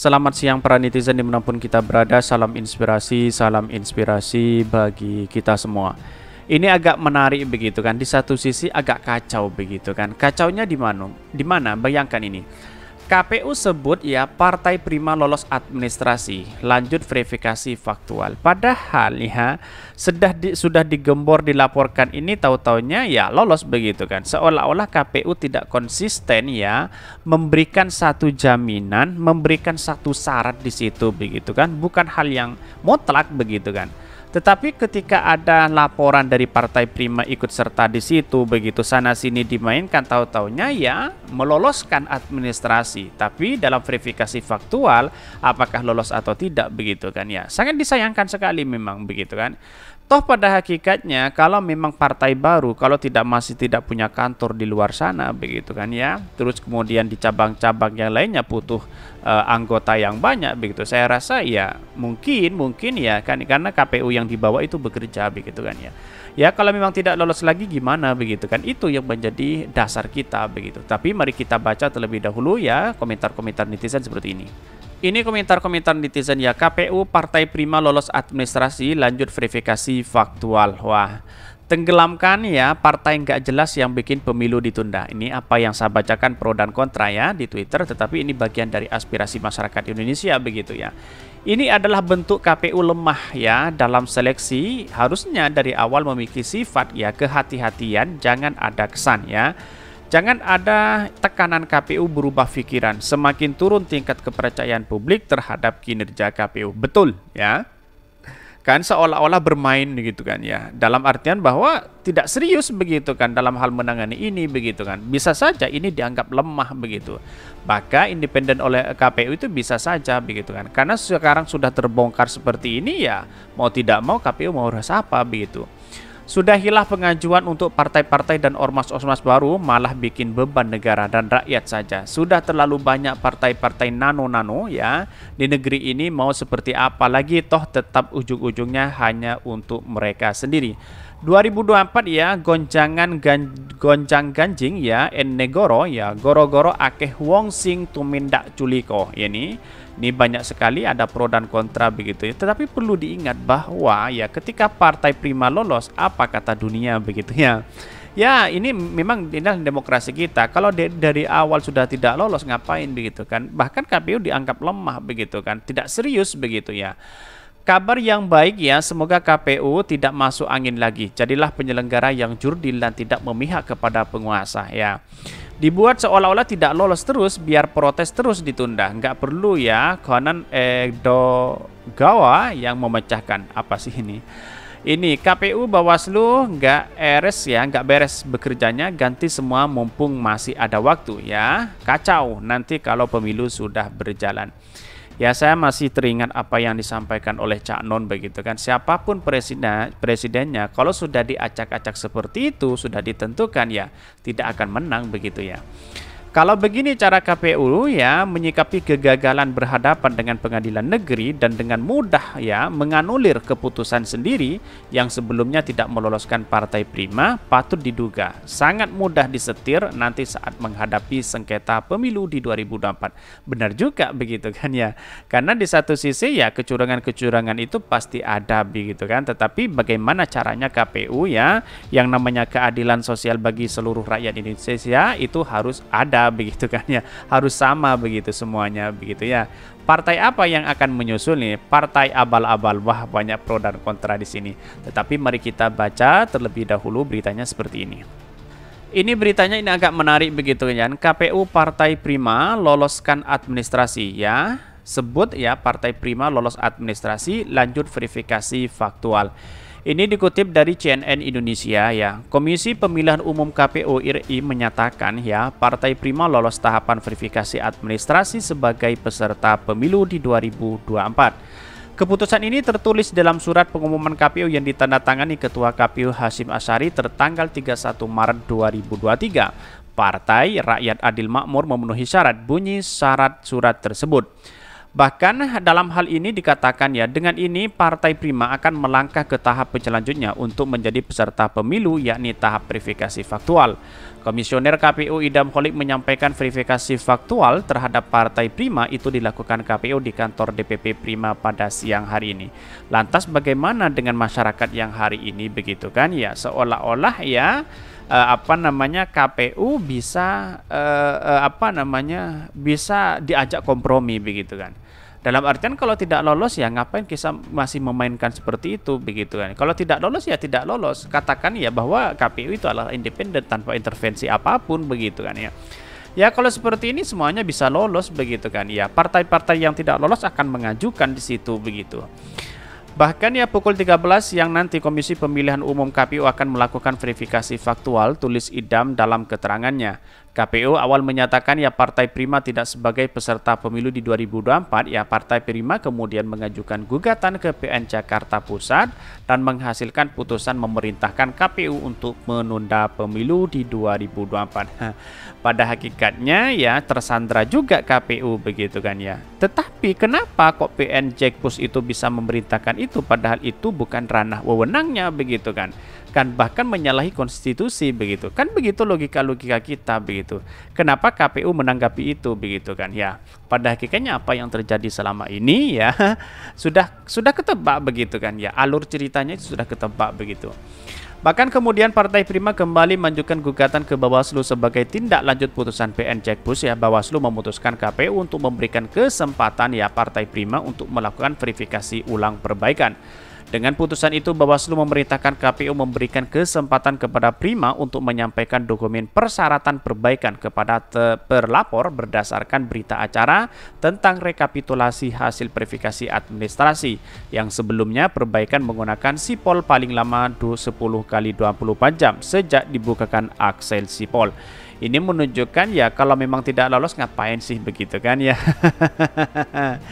Selamat siang para netizen dimanapun kita berada Salam inspirasi, salam inspirasi bagi kita semua Ini agak menarik begitu kan Di satu sisi agak kacau begitu kan Kacaunya di mana? Di mana? Bayangkan ini KPU sebut ya Partai Prima lolos administrasi, lanjut verifikasi faktual. Padahal ya sudah di, sudah digembor dilaporkan ini tahu-taunya ya lolos begitu kan. Seolah-olah KPU tidak konsisten ya memberikan satu jaminan, memberikan satu syarat di situ begitu kan. Bukan hal yang mutlak begitu kan. Tetapi ketika ada laporan dari Partai Prima ikut serta di situ, begitu sana sini dimainkan tahu-taunya ya meloloskan administrasi. Tapi dalam verifikasi faktual apakah lolos atau tidak begitu kan ya. Sangat disayangkan sekali memang begitu kan. Toh pada hakikatnya kalau memang partai baru kalau tidak masih tidak punya kantor di luar sana begitu kan ya. Terus kemudian di cabang-cabang yang lainnya butuh e, anggota yang banyak begitu. Saya rasa ya mungkin mungkin ya kan karena KPU yang dibawa itu bekerja begitu kan ya. Ya kalau memang tidak lolos lagi gimana begitu kan itu yang menjadi dasar kita begitu. Tapi mari kita baca terlebih dahulu ya komentar-komentar netizen seperti ini. Ini komentar-komentar netizen ya KPU Partai Prima lolos administrasi lanjut verifikasi faktual Wah tenggelamkan ya partai nggak jelas yang bikin pemilu ditunda Ini apa yang saya bacakan pro dan kontra ya di Twitter Tetapi ini bagian dari aspirasi masyarakat Indonesia begitu ya ini adalah bentuk KPU lemah ya dalam seleksi harusnya dari awal memiliki sifat ya kehati-hatian jangan ada kesan ya Jangan ada tekanan KPU berubah pikiran, semakin turun tingkat kepercayaan publik terhadap kinerja KPU. Betul, ya. Kan seolah-olah bermain gitu kan ya. Dalam artian bahwa tidak serius begitu kan dalam hal menangani ini begitu kan. Bisa saja ini dianggap lemah begitu. Maka independen oleh KPU itu bisa saja begitu kan. Karena sekarang sudah terbongkar seperti ini ya, mau tidak mau KPU mau rasa apa begitu. Sudah Sudahilah pengajuan untuk partai-partai dan ormas-ormas baru malah bikin beban negara dan rakyat saja. Sudah terlalu banyak partai-partai nano-nano ya di negeri ini mau seperti apa lagi toh tetap ujung-ujungnya hanya untuk mereka sendiri. 2024 ya goncangan gan, goncang ganjing ya Ennegoro ya goro-goro akeh wong sing tumindak culiko ya ini ini banyak sekali ada pro dan kontra begitu ya tetapi perlu diingat bahwa ya ketika partai prima lolos apa kata dunia begitu ya ya ini memang dinas demokrasi kita kalau de- dari awal sudah tidak lolos ngapain begitu kan bahkan KPU dianggap lemah begitu kan tidak serius begitu ya Kabar yang baik ya, semoga KPU tidak masuk angin lagi. Jadilah penyelenggara yang jurdil dan tidak memihak kepada penguasa ya. Dibuat seolah-olah tidak lolos terus, biar protes terus ditunda. Nggak perlu ya, Conan Gawa yang memecahkan. Apa sih ini? Ini KPU Bawaslu nggak eres ya, nggak beres bekerjanya, ganti semua mumpung masih ada waktu ya. Kacau nanti kalau pemilu sudah berjalan ya saya masih teringat apa yang disampaikan oleh Cak Non begitu kan siapapun presiden presidennya kalau sudah diacak-acak seperti itu sudah ditentukan ya tidak akan menang begitu ya kalau begini cara KPU ya menyikapi kegagalan berhadapan dengan pengadilan negeri dan dengan mudah ya menganulir keputusan sendiri yang sebelumnya tidak meloloskan partai prima patut diduga sangat mudah disetir nanti saat menghadapi sengketa pemilu di 2024. Benar juga begitu kan ya. Karena di satu sisi ya kecurangan-kecurangan itu pasti ada begitu kan tetapi bagaimana caranya KPU ya yang namanya keadilan sosial bagi seluruh rakyat Indonesia itu harus ada Iya, begitu kan ya harus sama begitu semuanya begitu ya partai apa yang akan menyusul nih partai abal-abal wah banyak pro dan kontra di sini tetapi mari kita baca terlebih dahulu beritanya seperti ini ini beritanya ini agak menarik begitu kan KPU Partai Prima loloskan administrasi ya sebut ya Partai Prima lolos administrasi lanjut verifikasi faktual. Ini dikutip dari CNN Indonesia ya. Komisi Pemilihan Umum KPU RI menyatakan ya, Partai Prima lolos tahapan verifikasi administrasi sebagai peserta pemilu di 2024. Keputusan ini tertulis dalam surat pengumuman KPU yang ditandatangani Ketua KPU Hasim Asyari tertanggal 31 Maret 2023. Partai Rakyat Adil Makmur memenuhi syarat bunyi syarat surat tersebut. Bahkan dalam hal ini dikatakan ya, dengan ini Partai Prima akan melangkah ke tahap selanjutnya untuk menjadi peserta pemilu yakni tahap verifikasi faktual. Komisioner KPU Idam Kholik menyampaikan verifikasi faktual terhadap Partai Prima itu dilakukan KPU di kantor DPP Prima pada siang hari ini. Lantas bagaimana dengan masyarakat yang hari ini begitu kan ya seolah-olah ya uh, apa namanya KPU bisa uh, uh, apa namanya bisa diajak kompromi begitu kan. Dalam artian kalau tidak lolos ya ngapain kita masih memainkan seperti itu begitu kan. Kalau tidak lolos ya tidak lolos. Katakan ya bahwa KPU itu adalah independen tanpa intervensi apapun begitu kan ya. Ya kalau seperti ini semuanya bisa lolos begitu kan. Ya partai-partai yang tidak lolos akan mengajukan di situ begitu. Bahkan ya pukul 13 yang nanti Komisi Pemilihan Umum KPU akan melakukan verifikasi faktual tulis idam dalam keterangannya. KPU awal menyatakan ya Partai Prima tidak sebagai peserta pemilu di 2024, ya Partai Prima kemudian mengajukan gugatan ke PN Jakarta Pusat dan menghasilkan putusan memerintahkan KPU untuk menunda pemilu di 2024. Pada hakikatnya ya tersandra juga KPU begitu kan ya. Tetapi kenapa kok PN Jakpus itu bisa memerintahkan itu padahal itu bukan ranah wewenangnya begitu kan kan bahkan menyalahi konstitusi begitu kan begitu logika logika kita begitu kenapa KPU menanggapi itu begitu kan ya pada hakikatnya apa yang terjadi selama ini ya sudah sudah ketebak begitu kan ya alur ceritanya itu sudah ketebak begitu Bahkan kemudian Partai Prima kembali menunjukkan gugatan ke Bawaslu sebagai tindak lanjut putusan PN Cekbus ya Bawaslu memutuskan KPU untuk memberikan kesempatan ya Partai Prima untuk melakukan verifikasi ulang perbaikan. Dengan putusan itu, Bawaslu memerintahkan KPU memberikan kesempatan kepada Prima untuk menyampaikan dokumen persyaratan perbaikan kepada terlapor berdasarkan berita acara tentang rekapitulasi hasil verifikasi administrasi yang sebelumnya perbaikan menggunakan sipol paling lama 10 kali 24 jam sejak dibukakan aksel sipol ini menunjukkan ya kalau memang tidak lolos ngapain sih begitu kan ya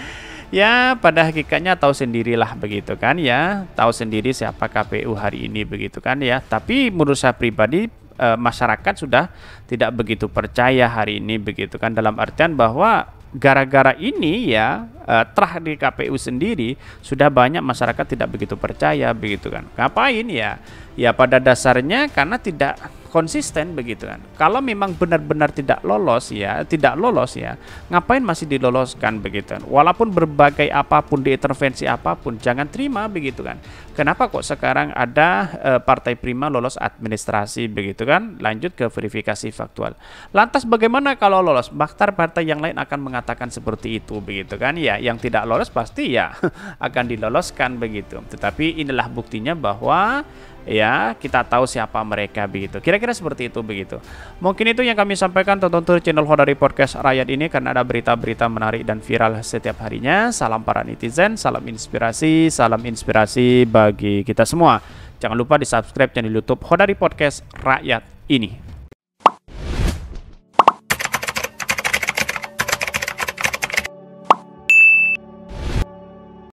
ya pada hakikatnya tahu sendirilah begitu kan ya tahu sendiri siapa KPU hari ini begitu kan ya tapi menurut saya pribadi e, masyarakat sudah tidak begitu percaya hari ini begitu kan dalam artian bahwa gara-gara ini ya e, terah di KPU sendiri sudah banyak masyarakat tidak begitu percaya begitu kan ngapain ya ya pada dasarnya karena tidak konsisten begitu kan. Kalau memang benar-benar tidak lolos ya, tidak lolos ya, ngapain masih diloloskan begitu kan. Walaupun berbagai apapun diintervensi apapun jangan terima begitu kan. Kenapa kok sekarang ada e, partai prima lolos administrasi begitu kan? Lanjut ke verifikasi faktual. Lantas bagaimana kalau lolos? Baktar partai yang lain akan mengatakan seperti itu begitu kan. Ya, yang tidak lolos pasti ya akan diloloskan begitu. Tetapi inilah buktinya bahwa ya kita tahu siapa mereka begitu kira-kira seperti itu begitu mungkin itu yang kami sampaikan tonton terus channel Hodari Podcast Rakyat ini karena ada berita-berita menarik dan viral setiap harinya salam para netizen salam inspirasi salam inspirasi bagi kita semua jangan lupa di subscribe channel YouTube Hodari Podcast Rakyat ini